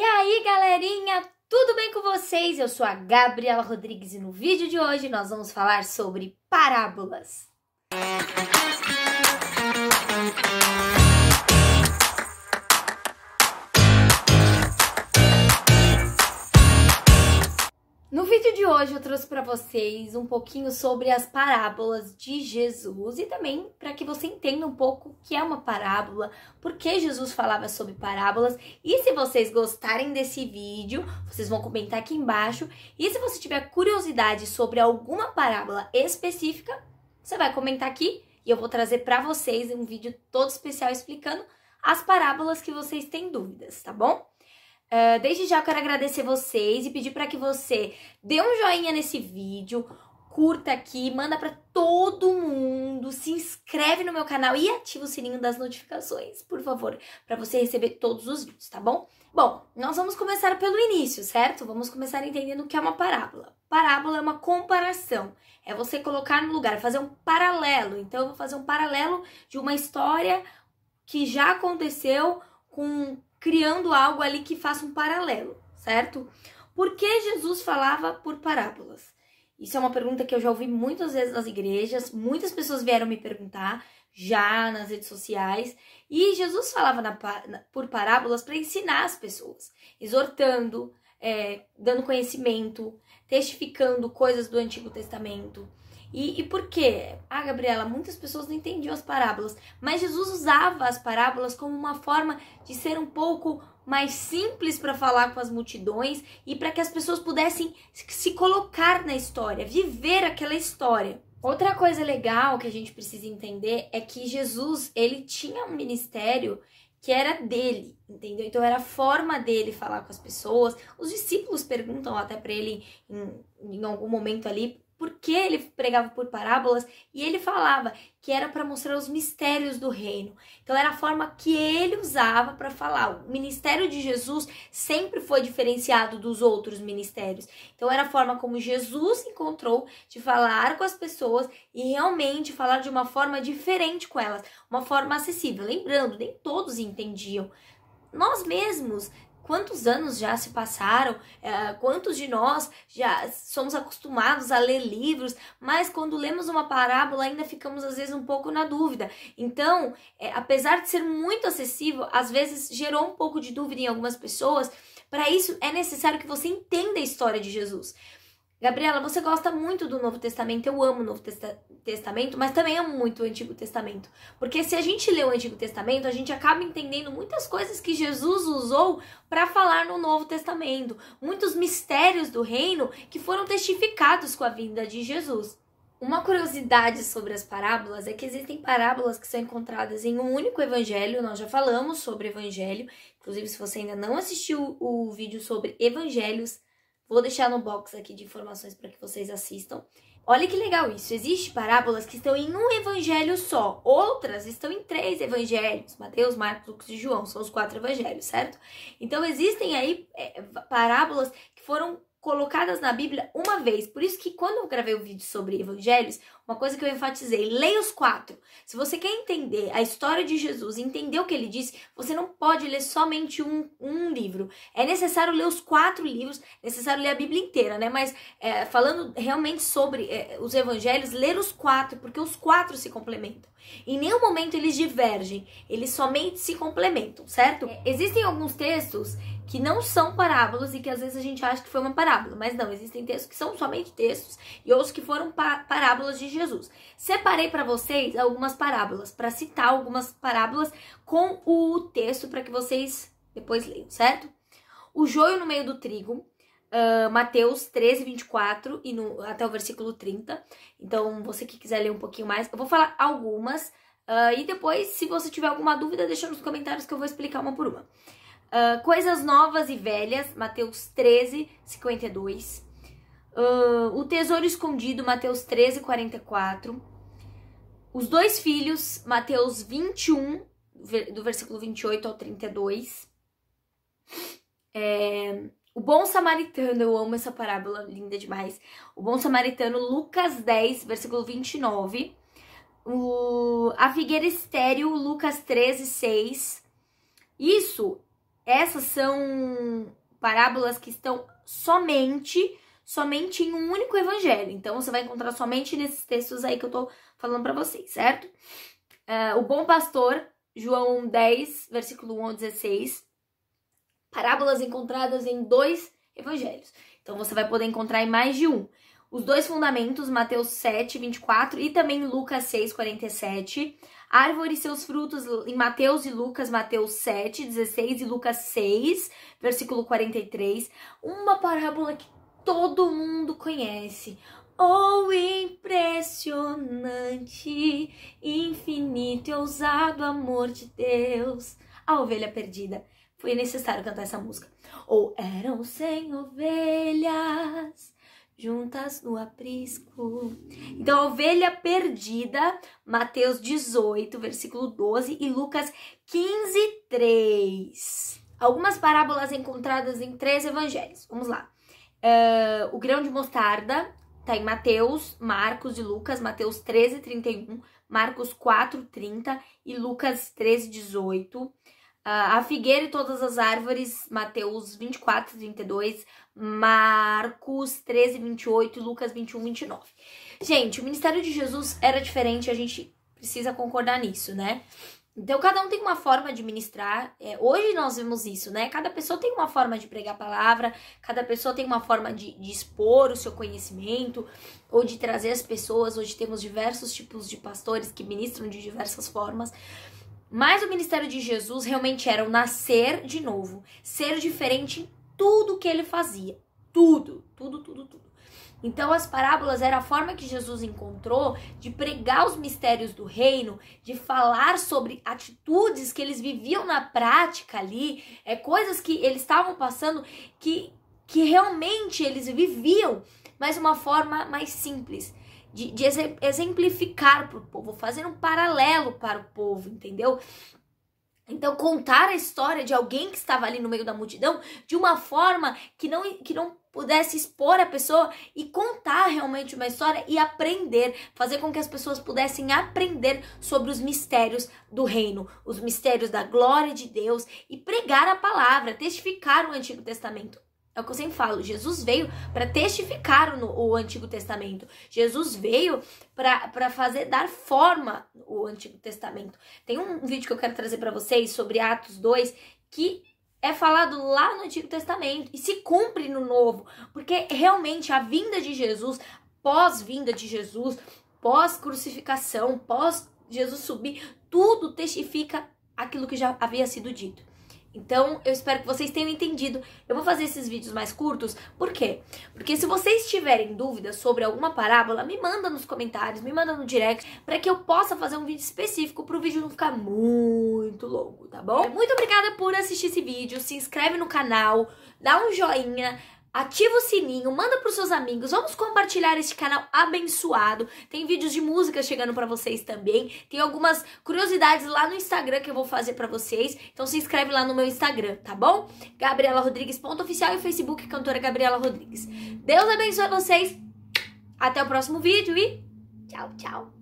E aí, galerinha, tudo bem com vocês? Eu sou a Gabriela Rodrigues e no vídeo de hoje nós vamos falar sobre parábolas. Música vídeo de hoje eu trouxe para vocês um pouquinho sobre as parábolas de Jesus e também para que você entenda um pouco o que é uma parábola, por que Jesus falava sobre parábolas. E se vocês gostarem desse vídeo, vocês vão comentar aqui embaixo. E se você tiver curiosidade sobre alguma parábola específica, você vai comentar aqui e eu vou trazer para vocês um vídeo todo especial explicando as parábolas que vocês têm dúvidas, tá bom? Uh, desde já eu quero agradecer vocês e pedir para que você dê um joinha nesse vídeo, curta aqui, manda para todo mundo, se inscreve no meu canal e ativa o sininho das notificações, por favor, para você receber todos os vídeos, tá bom? Bom, nós vamos começar pelo início, certo? Vamos começar entendendo o que é uma parábola. Parábola é uma comparação, é você colocar no lugar, é fazer um paralelo. Então eu vou fazer um paralelo de uma história que já aconteceu com criando algo ali que faça um paralelo, certo? Por que Jesus falava por parábolas? Isso é uma pergunta que eu já ouvi muitas vezes nas igrejas, muitas pessoas vieram me perguntar já nas redes sociais, e Jesus falava na, na, por parábolas para ensinar as pessoas, exortando, é, dando conhecimento, testificando coisas do Antigo Testamento. E, e, por quê? Ah, Gabriela, muitas pessoas não entendiam as parábolas, mas Jesus usava as parábolas como uma forma de ser um pouco mais simples para falar com as multidões e para que as pessoas pudessem se colocar na história, viver aquela história. Outra coisa legal que a gente precisa entender é que Jesus, ele tinha um ministério que era dele, entendeu? Então era a forma dele falar com as pessoas. Os discípulos perguntam até para ele em, em algum momento ali porque ele pregava por parábolas e ele falava que era para mostrar os mistérios do reino. Então era a forma que ele usava para falar. O ministério de Jesus sempre foi diferenciado dos outros ministérios. Então era a forma como Jesus encontrou de falar com as pessoas e realmente falar de uma forma diferente com elas, uma forma acessível. Lembrando, nem todos entendiam. Nós mesmos Quantos anos já se passaram? É, quantos de nós já somos acostumados a ler livros, mas quando lemos uma parábola ainda ficamos às vezes um pouco na dúvida. Então, é, apesar de ser muito acessível, às vezes gerou um pouco de dúvida em algumas pessoas. Para isso é necessário que você entenda a história de Jesus. Gabriela, você gosta muito do Novo Testamento, eu amo o Novo Testa Testamento, mas também amo muito o Antigo Testamento. Porque se a gente lê o Antigo Testamento, a gente acaba entendendo muitas coisas que Jesus usou para falar no Novo Testamento, muitos mistérios do reino que foram testificados com a vinda de Jesus. Uma curiosidade sobre as parábolas é que existem parábolas que são encontradas em um único evangelho, nós já falamos sobre evangelho, inclusive se você ainda não assistiu o vídeo sobre evangelhos, Vou deixar no box aqui de informações para que vocês assistam. Olha que legal isso. Existem parábolas que estão em um evangelho só. Outras estão em três evangelhos: Mateus, Marcos, Lucas e João. São os quatro evangelhos, certo? Então existem aí é, parábolas que foram colocadas na Bíblia uma vez. Por isso que quando eu gravei o um vídeo sobre evangelhos, uma coisa que eu enfatizei, leia os quatro. Se você quer entender a história de Jesus, entender o que ele disse, você não pode ler somente um, um livro. É necessário ler os quatro livros, é necessário ler a Bíblia inteira, né? Mas é, falando realmente sobre é, os evangelhos, ler os quatro, porque os quatro se complementam. Em nenhum momento eles divergem, eles somente se complementam, certo? É, existem alguns textos que não são parábolas e que às vezes a gente acha que foi uma parábola, mas não, existem textos que são somente textos e outros que foram parábolas de Jesus. Separei para vocês algumas parábolas, para citar algumas parábolas com o texto para que vocês depois leiam, certo? O joio no meio do trigo, uh, Mateus 13, 24 e no, até o versículo 30. Então, você que quiser ler um pouquinho mais, eu vou falar algumas. Uh, e depois, se você tiver alguma dúvida, deixa nos comentários que eu vou explicar uma por uma. Uh, coisas novas e velhas, Mateus 13, 52. Uh, o tesouro escondido, Mateus 13, 44. Os dois filhos, Mateus 21, do versículo 28 ao 32. É, o bom samaritano, eu amo essa parábola, linda demais. O bom samaritano, Lucas 10, versículo 29. O, a figueira estéreo, Lucas 13, 6. Isso, essas são parábolas que estão somente somente em um único evangelho. Então você vai encontrar somente nesses textos aí que eu tô falando para vocês, certo? Uh, o bom pastor, João 10, versículo 1 ao 16. Parábolas encontradas em dois evangelhos. Então você vai poder encontrar em mais de um. Os dois fundamentos, Mateus 7, 24 e também Lucas 6, 47. Árvore e seus frutos em Mateus e Lucas, Mateus 7, 16 e Lucas 6, versículo 43. Uma parábola que todo mundo conhece. Oh, impressionante, infinito e ousado amor de Deus. A ovelha perdida. Foi necessário cantar essa música. Ou oh, eram sem ovelhas juntas no aprisco. Então, a ovelha perdida, Mateus 18, versículo 12 e Lucas 15, 3. Algumas parábolas encontradas em três evangelhos. Vamos lá. Uh, o grão de mostarda tá em Mateus, Marcos e Lucas, Mateus 13, 31, Marcos 4, 30 e Lucas 13, 18. Uh, a figueira e todas as árvores, Mateus 24, 32, Marcos 13, 28 e Lucas 21, 29. Gente, o ministério de Jesus era diferente, a gente precisa concordar nisso, né? Então, cada um tem uma forma de ministrar. É, hoje nós vemos isso, né? Cada pessoa tem uma forma de pregar a palavra, cada pessoa tem uma forma de, de expor o seu conhecimento, ou de trazer as pessoas. Hoje temos diversos tipos de pastores que ministram de diversas formas. Mas o ministério de Jesus realmente era o nascer de novo, ser diferente em tudo que ele fazia. Tudo, tudo, tudo, tudo. Então, as parábolas era a forma que Jesus encontrou de pregar os mistérios do reino, de falar sobre atitudes que eles viviam na prática ali, é coisas que eles estavam passando que, que realmente eles viviam, mas uma forma mais simples. De, de exemplificar para o povo, fazer um paralelo para o povo, entendeu? Então, contar a história de alguém que estava ali no meio da multidão de uma forma que não, que não pudesse expor a pessoa e contar realmente uma história e aprender, fazer com que as pessoas pudessem aprender sobre os mistérios do reino, os mistérios da glória de Deus e pregar a palavra, testificar o Antigo Testamento. É o que eu sempre falo, Jesus veio para testificar o Antigo Testamento. Jesus veio para fazer dar forma o Antigo Testamento. Tem um vídeo que eu quero trazer para vocês sobre Atos 2 que é falado lá no Antigo Testamento e se cumpre no Novo, porque realmente a vinda de Jesus, pós-vinda de Jesus, pós-crucificação, pós Jesus subir, tudo testifica aquilo que já havia sido dito. Então, eu espero que vocês tenham entendido. Eu vou fazer esses vídeos mais curtos, por quê? Porque se vocês tiverem dúvidas sobre alguma parábola, me manda nos comentários, me manda no direct, para que eu possa fazer um vídeo específico para o vídeo não ficar muito longo, tá bom? Muito obrigada por assistir esse vídeo, se inscreve no canal, dá um joinha, Ativa o sininho, manda para os seus amigos, vamos compartilhar este canal abençoado. Tem vídeos de música chegando para vocês também. Tem algumas curiosidades lá no Instagram que eu vou fazer para vocês. Então se inscreve lá no meu Instagram, tá bom? Gabriela Rodrigues ponto oficial e o Facebook cantora Gabriela Rodrigues. Deus abençoe vocês. Até o próximo vídeo e tchau, tchau.